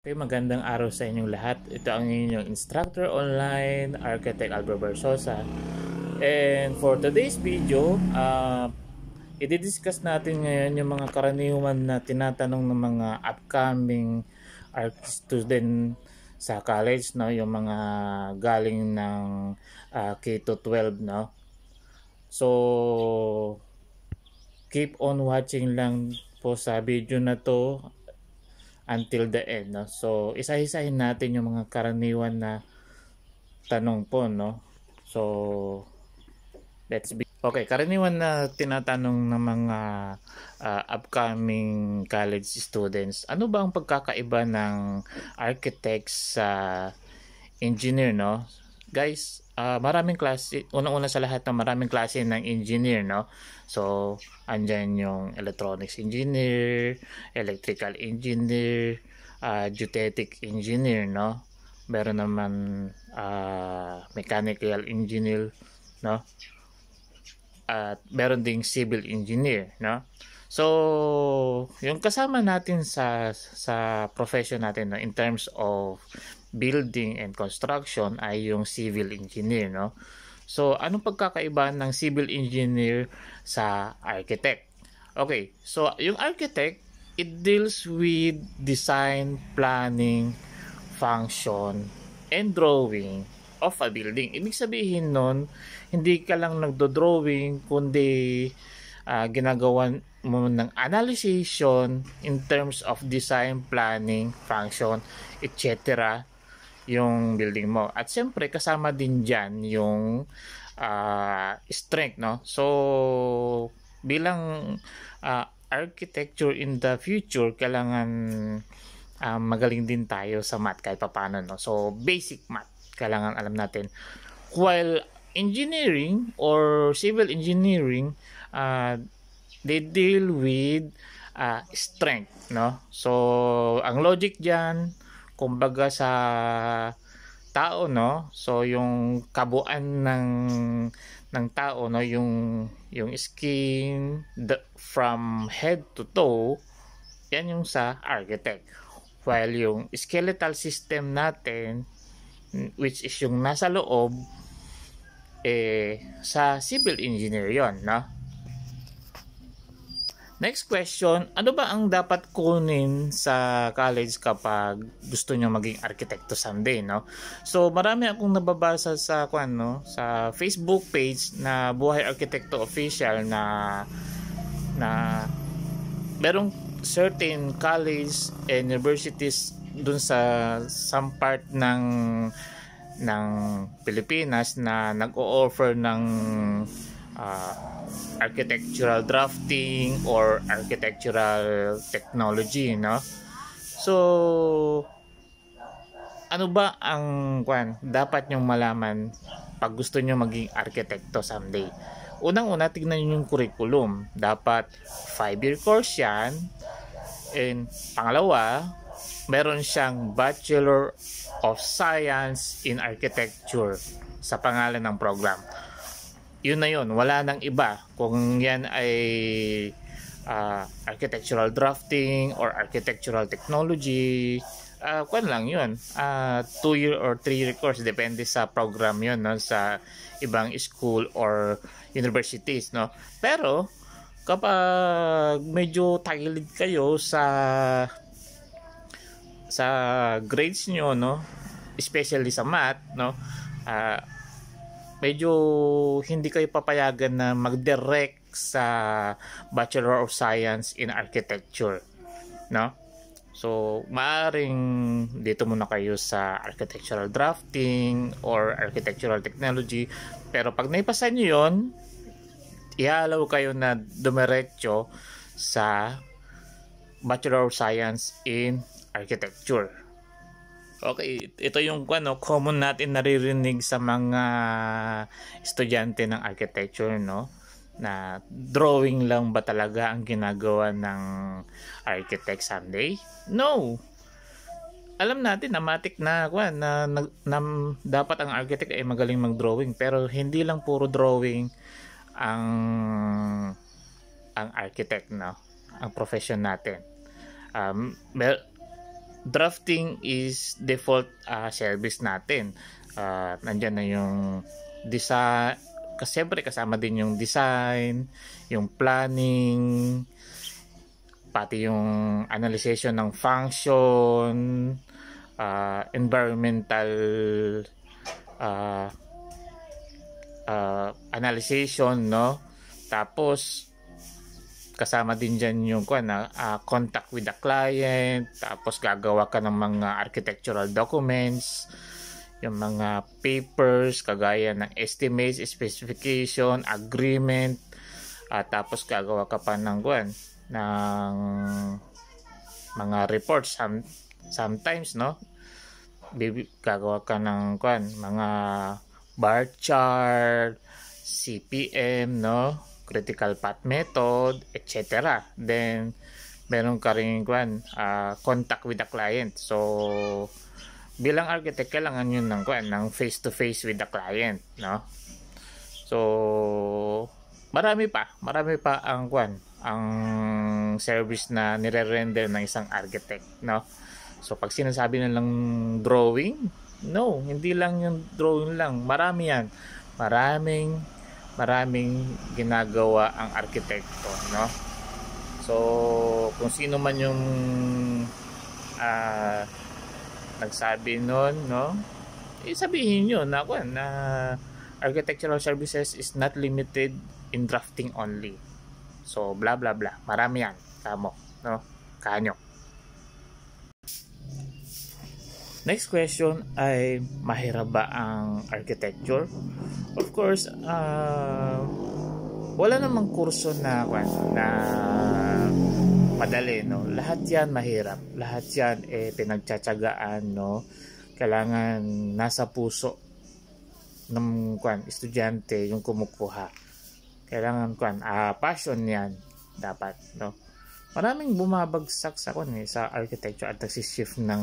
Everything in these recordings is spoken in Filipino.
Okay, magandang araw sa inyong lahat. Ito ang inyong instructor online, Architect Albert Versosa. And for today's video, uh, i-discuss natin ngayon yung mga karaniwan na tinatanong ng mga upcoming art student sa college, no? yung mga galing ng uh, ah, K-12. No? So, keep on watching lang po sa video na to until the end. No? So, isa-isahin natin yung mga karaniwan na tanong po. No? So, let's be Okay, karaniwan na tinatanong ng mga uh, upcoming college students, ano ba ang pagkakaiba ng architects sa engineer, no? Guys, uh, maraming klase, unang-una sa lahat na maraming klase ng engineer, no? So, andyan yung electronics engineer, electrical engineer, uh, ah, geodetic engineer, no? Meron naman uh, mechanical engineer, no? At meron ding civil engineer, no? So, yung kasama natin sa sa profession natin no, in terms of building and construction ay yung civil engineer no so anong pagkakaiba ng civil engineer sa architect okay so yung architect it deals with design planning function and drawing of a building ibig sabihin nun hindi ka lang nagdo-drawing kundi uh, ah, ginagawan mo ng analysis in terms of design, planning, function, etc yung building mo. At siyempre, kasama din diyan yung uh, strength, no? So, bilang uh, architecture in the future, kailangan uh, magaling din tayo sa math kahit papano, no? So, basic math, kailangan alam natin. While engineering or civil engineering, uh, they deal with uh, strength, no? So, ang logic diyan kumbaga sa tao no so yung kabuuan ng ng tao no yung yung skin the, from head to toe yan yung sa architect while yung skeletal system natin which is yung nasa loob eh sa civil engineer yon no Next question, ano ba ang dapat kunin sa college kapag gusto niyo maging arkitekto someday, no? So, marami akong nababasa sa kwan, no? Sa Facebook page na Buhay Arkitekto Official na na merong certain college and universities dun sa some part ng ng Pilipinas na nag-o-offer ng uh, architectural drafting or architectural technology, no? So, ano ba ang kwan, dapat nyong malaman pag gusto nyo maging arkitekto someday? Unang-una, tignan nyo yung curriculum. Dapat 5-year course yan. And pangalawa, meron siyang Bachelor of Science in Architecture sa pangalan ng program yun na yun wala nang iba kung yan ay uh, architectural drafting or architectural technology uh, kwan lang yun uh, two year or three year course depende sa program yun no? sa ibang school or universities no pero kapag medyo tagilid kayo sa sa grades nyo no especially sa math no uh, medyo hindi kayo papayagan na mag-direct sa Bachelor of Science in Architecture. No? So, maaring dito muna kayo sa architectural drafting or architectural technology. Pero pag naipasa nyo yun, ihalaw kayo na dumiretso sa Bachelor of Science in Architecture. Okay, ito yung ano, common natin naririnig sa mga estudyante ng architecture, no? Na drawing lang ba talaga ang ginagawa ng architect someday? No! Alam natin na matik na, na, na, na dapat ang architect ay magaling mag-drawing pero hindi lang puro drawing ang ang architect no ang profession natin um, mer- drafting is default uh, service natin. Uh, nandyan na yung design, kasi siyempre kasama din yung design, yung planning, pati yung analyzation ng function, uh, environmental uh, uh, analyzation, no? Tapos, kasama din dyan yung kuan na uh, ah, contact with the client tapos gagawa ka ng mga architectural documents yung mga papers kagaya ng estimates specification agreement uh, tapos gagawa ka pa ng kuan ng mga reports some, sometimes no gagawa ka ng kuan mga bar chart CPM no critical path method, etc. Then, meron ka rin kwan, uh, contact with the client. So, bilang architect, kailangan yun ng kwan, ng face-to-face -face with the client, no? So, marami pa, marami pa ang kwan, ang service na nire-render ng isang architect, no? So, pag sinasabi nilang drawing, no, hindi lang yung drawing lang, marami yan. Maraming maraming ginagawa ang arkitekto no so kung sino man yung uh, nagsabi noon no eh, sabihin niyo na kwan na architectural services is not limited in drafting only so bla bla bla marami yan tamo no kanyo Next question ay mahirap ba ang architecture? Of course, uh, wala namang kurso na na madali no. Lahat 'yan mahirap. Lahat 'yan eh pinagtsatsagaan no. Kailangan nasa puso ng kwan estudyante yung kumukuha. Kailangan kwan uh, passion 'yan dapat no. Maraming bumabagsak sa kwan eh, sa architecture at nagsi-shift ng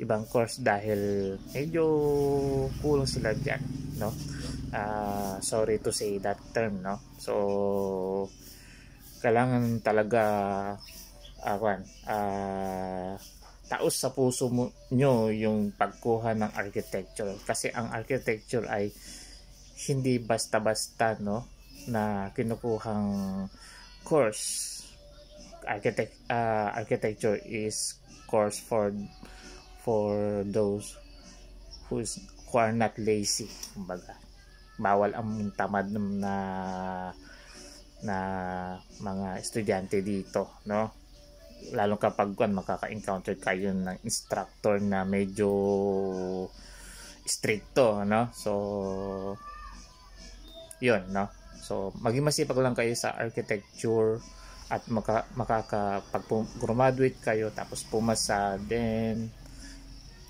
ibang course dahil medyo kulang sila dyan no uh, sorry to say that term no so kailangan talaga uh, kwan, uh, taos sa puso mo, nyo yung pagkuha ng architecture kasi ang architecture ay hindi basta-basta no na kinukuhang course architect uh, architecture is course for for those who, is, who are not lazy kumbaga bawal ang tamad na na mga estudyante dito no lalo kapag kan makaka-encounter kayo ng instructor na medyo stricto no so yun no so maging masipag lang kayo sa architecture at maka, makakapag graduate kayo tapos pumasa then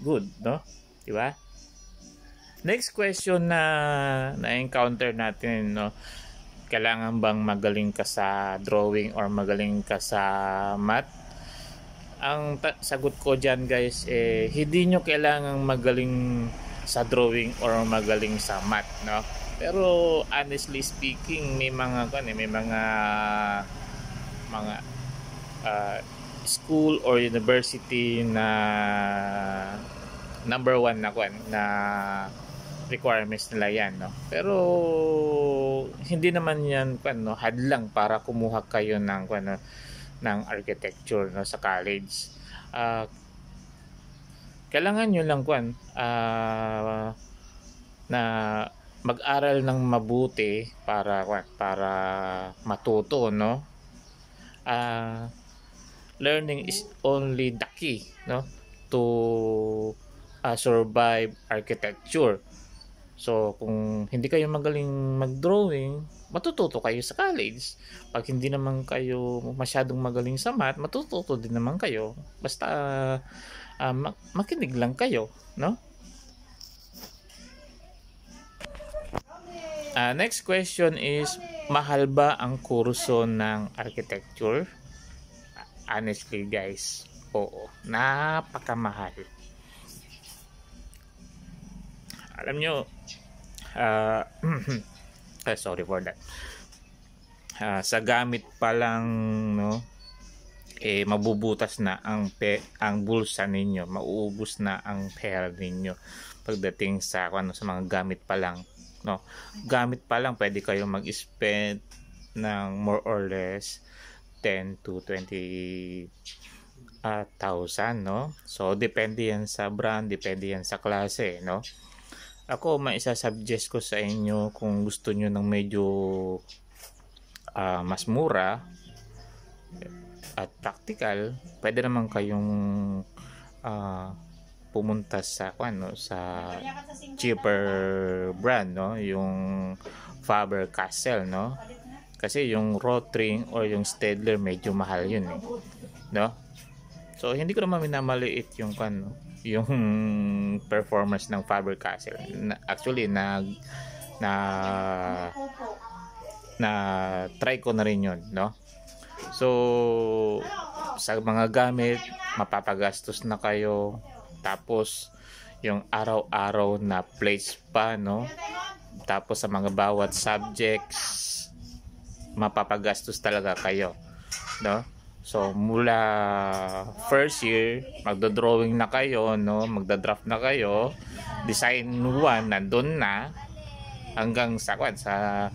good, no? 'Di ba? Next question na na-encounter natin, no? Kailangan bang magaling ka sa drawing or magaling ka sa math? Ang ta- sagot ko diyan, guys, eh hindi nyo kailangan magaling sa drawing or magaling sa math, no? Pero honestly speaking, may mga kan eh, may mga mga uh, school or university na number one na kwan na requirements nila yan no pero hindi naman yan kwan no hadlang para kumuha kayo ng kwan no, ng architecture no sa college uh, kailangan nyo lang kwan uh, na mag-aral ng mabuti para kwan para matuto no ah uh, learning is only the key no to uh, survive architecture so kung hindi kayo magaling mag-drawing matututo kayo sa college pag hindi naman kayo masyadong magaling sa math matututo din naman kayo basta uh, uh, makinig lang kayo no uh, next question is mahal ba ang kurso ng architecture honestly guys oo napakamahal alam nyo uh, eh, sorry for that uh, sa gamit pa lang no eh mabubutas na ang pe ang bulsa ninyo mauubos na ang pera ninyo pagdating sa ano sa mga gamit pa lang no gamit pa lang pwede kayong mag-spend ng more or less 10 to 20 uh, ah, no? So, depende yan sa brand, depende yan sa klase, no? Ako, may maisasuggest ko sa inyo kung gusto nyo ng medyo uh, mas mura at practical, pwede naman kayong uh, pumunta sa ano sa cheaper brand no yung Faber Castell no kasi yung Rotring or yung Stedler medyo mahal yun eh. No? So hindi ko naman minamaliit yung kan yung performance ng Faber Castell. Actually nag na na try ko na rin yun, no? So sa mga gamit, mapapagastos na kayo. Tapos yung araw-araw na place pa, no? Tapos sa mga bawat subjects mapapagastos talaga kayo no so mula first year magdo-drawing na kayo no magda-draft na kayo design 1 nandun na hanggang sa kwan sa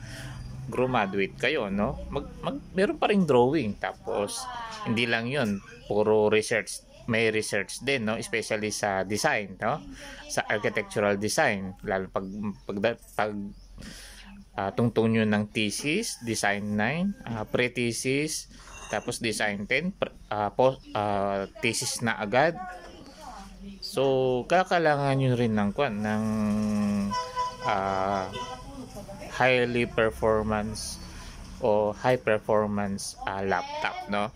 graduate kayo no mag, mag meron pa ring drawing tapos hindi lang yun puro research may research din no especially sa design no sa architectural design lalo pag pag, pag uh, tungtong nyo ng thesis, design 9, uh, ah, pre-thesis, tapos design 10, uh, post, uh, thesis na agad. So, kakalangan nyo rin ng, kwan, ng uh, highly performance o high performance uh, laptop, no?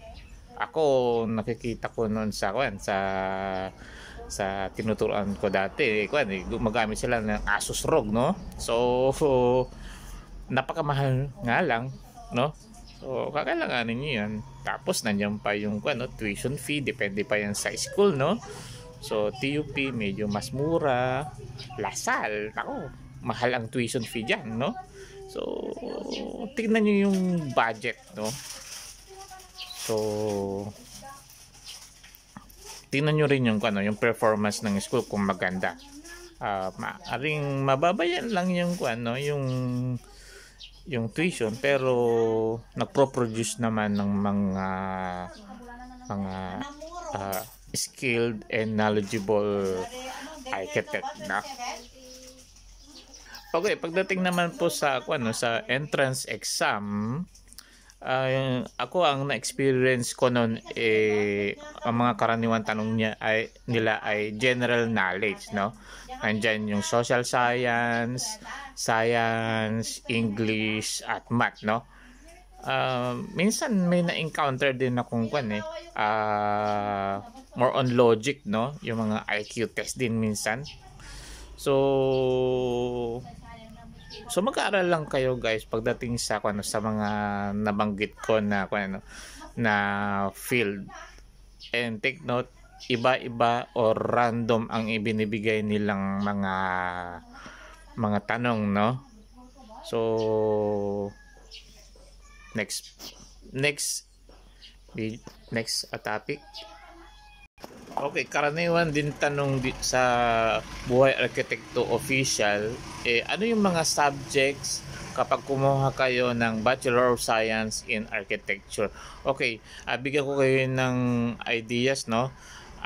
Ako, nakikita ko noon sa, kwan, sa sa tinuturuan ko dati eh, kwan, eh, gumagamit sila ng Asus ROG no so napakamahal nga lang, no? So, kakailanganin niyo yan. Tapos, nandiyan pa yung ano, tuition fee. Depende pa yan sa school, no? So, TUP, medyo mas mura. Lasal, ako, mahal ang tuition fee diyan no? So, tingnan niyo yung budget, no? So, tingnan niyo rin yung, ano, yung performance ng school kung maganda. Uh, maaring mababayan lang yung, ano, yung yung tuition pero nagpro produce naman ng mga mga uh, skilled and knowledgeable architect na. Okay, pagdating naman po sa ano sa entrance exam, uh, ako ang na-experience ko noon eh ang mga karaniwang tanong niya ay nila ay general knowledge no. Andiyan yung social science, science, English at math no. Uh, minsan may na-encounter din na kung kwan eh. Uh, more on logic no, yung mga IQ test din minsan. So So mag-aaral lang kayo guys pagdating sa ano sa mga nabanggit ko na ano na field. And take note, iba-iba or random ang ibinibigay nilang mga mga tanong, no? So next next next a topic Okay, karaniwan din tanong di, sa Buhay Arkitekto Official, eh, ano yung mga subjects kapag kumuha kayo ng Bachelor of Science in Architecture? Okay, uh, bigyan ko kayo ng ideas, no?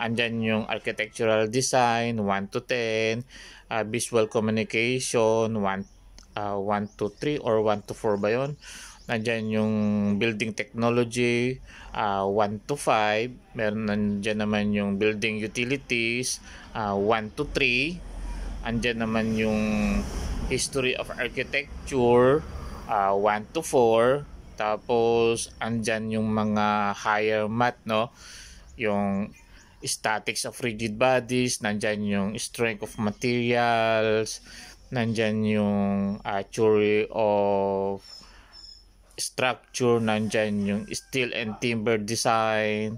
Andyan yung architectural design, 1 to 10, uh, ah, visual communication, 1, uh, 1 to 3 or 1 to 4 ba yun? Nandyan yung building technology, uh, 1 to 5. Meron nandyan naman yung building utilities, uh, 1 to 3. Andyan naman yung history of architecture, uh, 1 to 4. Tapos, andyan yung mga higher math, no? Yung statics of rigid bodies, nandyan yung strength of materials, nandyan yung uh, theory of structure, nandyan yung steel and timber design,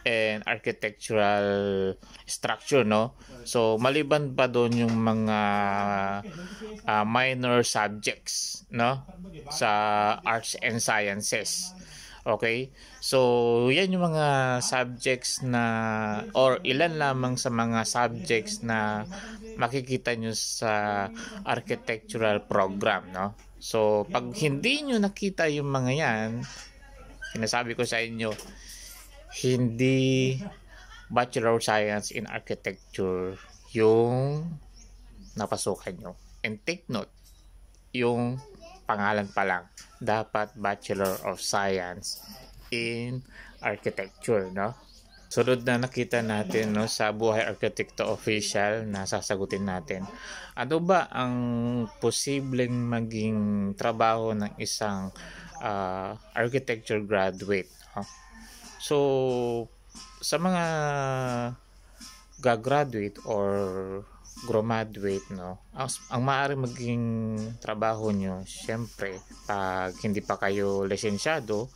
and architectural structure no so maliban pa doon yung mga uh, minor subjects no sa arts and sciences Okay? So, yan yung mga subjects na or ilan lamang sa mga subjects na makikita nyo sa architectural program, no? So, pag hindi nyo nakita yung mga yan, sinasabi ko sa inyo, hindi Bachelor of Science in Architecture yung napasukan nyo. And take note, yung pangalan pa lang, dapat Bachelor of Science in Architecture, no? Sunod na nakita natin no, sa Buhay Arkitekto Official na sasagutin natin. Ano ba ang posibleng maging trabaho ng isang uh, architecture graduate? No? So, sa mga gagraduate or graduate no ang, ang maaari maging trabaho nyo syempre pag hindi pa kayo lisensyado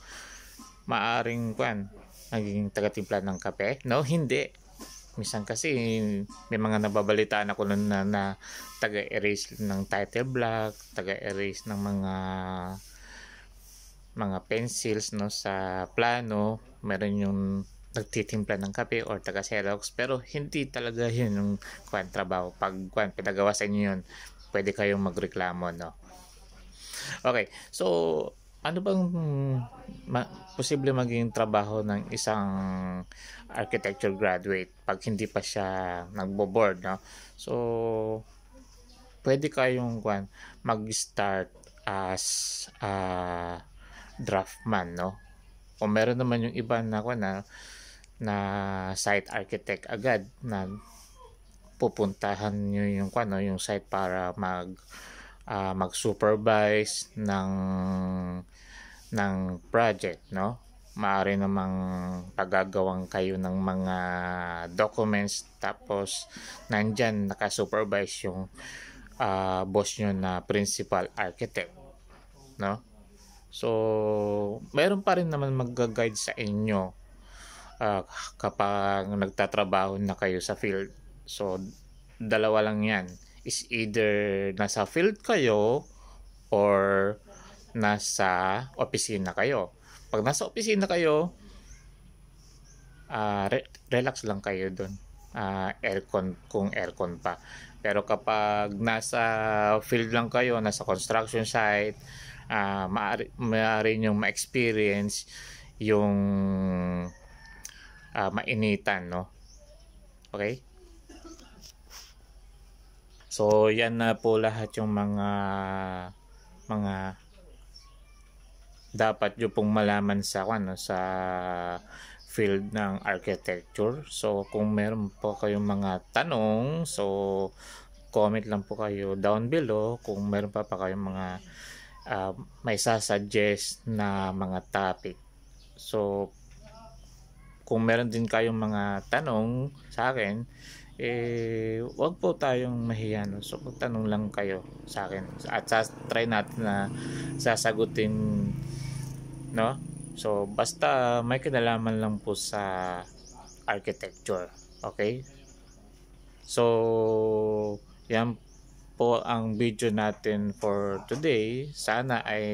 maaring kwan naging tagatimpla ng kape no hindi minsan kasi may mga nababalitaan ako nun na, na taga-erase ng title block taga-erase ng mga mga pencils no sa plano meron yung nagtitimpla ng kape or taga Xerox pero hindi talaga yun yung kuan trabaho pag kuan pinagawa sa inyo yun pwede kayong magreklamo no okay so ano bang ma- posible maging trabaho ng isang architecture graduate pag hindi pa siya nagbo-board no so pwede kayong kuan mag-start as uh, draftman no o meron naman yung iba na kuan na na site architect agad na pupuntahan niyo yung ano yung site para mag uh, mag-supervise ng ng project no maari namang paggagawang kayo ng mga documents tapos nandyan nakasupervise yung uh, boss nyo na principal architect no so meron pa rin naman mag-guide sa inyo uh, kapag nagtatrabaho na kayo sa field. So, dalawa lang yan. Is either nasa field kayo or nasa opisina kayo. Pag nasa opisina kayo, uh, re- relax lang kayo doon. Uh, ah, aircon kung aircon pa. Pero kapag nasa field lang kayo, nasa construction site, uh, maaari, maaari nyo ma-experience yung uh, mainitan, no? Okay? So, yan na po lahat yung mga mga dapat yung pong malaman sa ano sa field ng architecture. So, kung meron po kayong mga tanong, so comment lang po kayo down below kung meron pa pa kayong mga uh, may sasuggest na mga topic. So, kung meron din kayong mga tanong sa akin, eh, wag po tayong mahiya. No? So, tanong lang kayo sa akin. At sa, try natin na sasagutin, no? So, basta may kinalaman lang po sa architecture. Okay? So, yan po ang video natin for today. Sana ay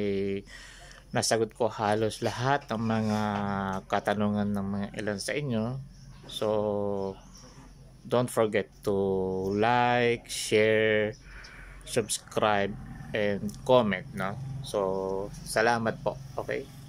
nasagot ko halos lahat ng mga katanungan ng mga ilan sa inyo. So, don't forget to like, share, subscribe, and comment, no? So, salamat po. Okay?